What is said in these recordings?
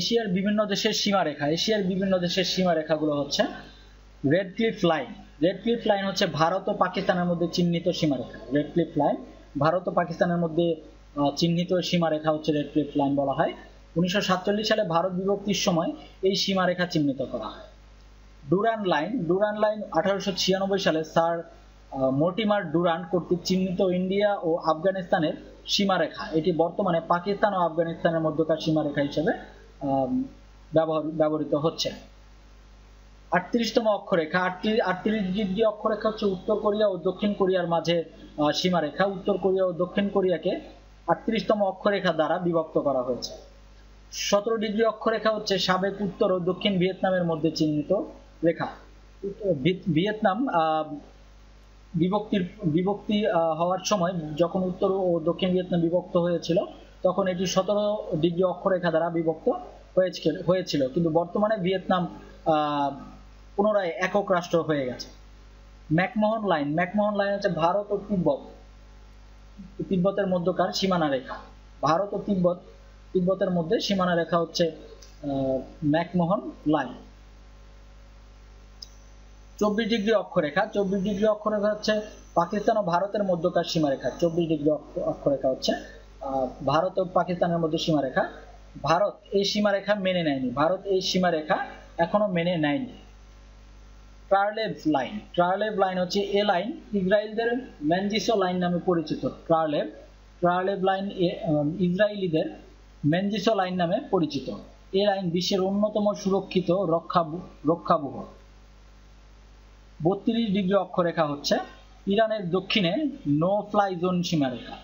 এশিয়ার বিভিন্ন দেশের সীমারেখা এশিয়ার বিভিন্ন দেশের সীমারেখাগুলো হচ্ছে Radcliffe line Radcliffe line হচ্ছে ভারত ও পাকিস্তানের মধ্যে চিহ্নিত সীমারেখা রেড ক্লিফ লাইন ভারত ও পাকিস্তানের মধ্যে চিহ্নিত সীমারেখা হচ্ছে রেড ক্লিফ লাইন বলা হয় উনিশশো সালে ভারত বিভক্তির সময় এই সীমারেখা চিহ্নিত করা হয় ডুরান লাইন ডুরান লাইন আঠারোশো সালে স্যার মোটিমার ডুরান কর্তৃক চিহ্নিত ইন্ডিয়া ও আফগানিস্তানের সীমারেখা এটি বর্তমানে পাকিস্তান ও আফগানিস্তানের মধ্যকার সীমারেখা হিসেবে ব্যবহৃত হচ্ছে আটত্রিশতম অক্ষরেখা আটত্রিশ আটত্রিশ ডিগ্রি অক্ষরেখা হচ্ছে উত্তর কোরিয়া ও দক্ষিণ কোরিয়ার মাঝে সীমারেখা উত্তর কোরিয়া ও দক্ষিণ কোরিয়াকে আটত্রিশতম অক্ষরেখা দ্বারা বিভক্ত করা হয়েছে সতেরো ডিগ্রি অক্ষরেখা হচ্ছে সাবেক উত্তর ও দক্ষিণ ভিয়েতনামের মধ্যে চিহ্নিত রেখা ভিয়েতনাম বিভক্তির বিভক্তি হওয়ার সময় যখন উত্তর ও দক্ষিণ ভিয়েতনাম বিভক্ত হয়েছিল তখন এটি সতেরো ডিগ্রি অক্ষরেখা দ্বারা বিভক্ত হয়েছিল হয়েছিল কিন্তু বর্তমানে ভিয়েতনাম পুনরায় একক রাষ্ট্র হয়ে গেছে ম্যাকমোহন লাইন ম্যাকমোহন লাইন হচ্ছে ভারত ও তিব্বত তিব্বতের মধ্যকার সীমানা রেখা ভারত ও তিব্বত তিব্বতের মধ্যে সীমানা রেখা হচ্ছে ম্যাকমোহন লাইন চব্বিশ ডিগ্রি অক্ষরেখা চব্বিশ ডিগ্রি অক্ষরেখা হচ্ছে পাকিস্তান ও ভারতের মধ্যকার সীমারেখা চব্বিশ ডিগ্রি অক্ষরেখা হচ্ছে ভারত ও পাকিস্তানের মধ্যে সীমারেখা ভারত এই সীমারেখা মেনে নেয়নি ভারত এই সীমারেখা এখনো মেনে নেয়নি ট্রালেভ লাইন ট্রালেভ লাইন হচ্ছে এ লাইন ইসরায়েলদের ম্যানজিসো লাইন নামে পরিচিত ট্রালেভ ট্রালেভ লাইন ইসরায়েলিদের ম্যানজিসো লাইন নামে পরিচিত এ লাইন বিশ্বের অন্যতম সুরক্ষিত রক্ষা রক্ষাবুহ বত্রিশ ডিগ্রি অক্ষরেখা হচ্ছে ইরানের দক্ষিণে নো ফ্লাই জোন সীমারেখা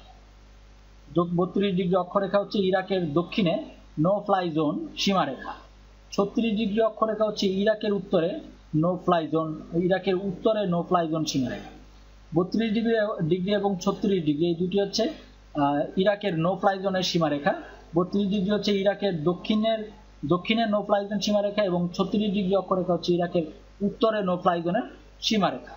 বত্রিশ ডিগ্রি অক্ষরেখা হচ্ছে ইরাকের দক্ষিণে নো ফ্লাই জোন সীমারেখা ছত্রিশ ডিগ্রি অক্ষরেখা হচ্ছে ইরাকের উত্তরে নো ফ্লাই জোন ইরাকের উত্তরে নো ফ্লাই জোন সীমারেখা বত্রিশ ডিগ্রি ডিগ্রি এবং ছত্রিশ ডিগ্রি এই দুটি হচ্ছে ইরাকের নো ফ্লাই জোনের সীমারেখা বত্রিশ ডিগ্রি হচ্ছে ইরাকের দক্ষিণের দক্ষিণের নো ফ্লাই জোন সীমারেখা এবং ছত্রিশ ডিগ্রি অক্ষরেখা হচ্ছে ইরাকের উত্তরে নো ফ্লাই জোনের সীমারেখা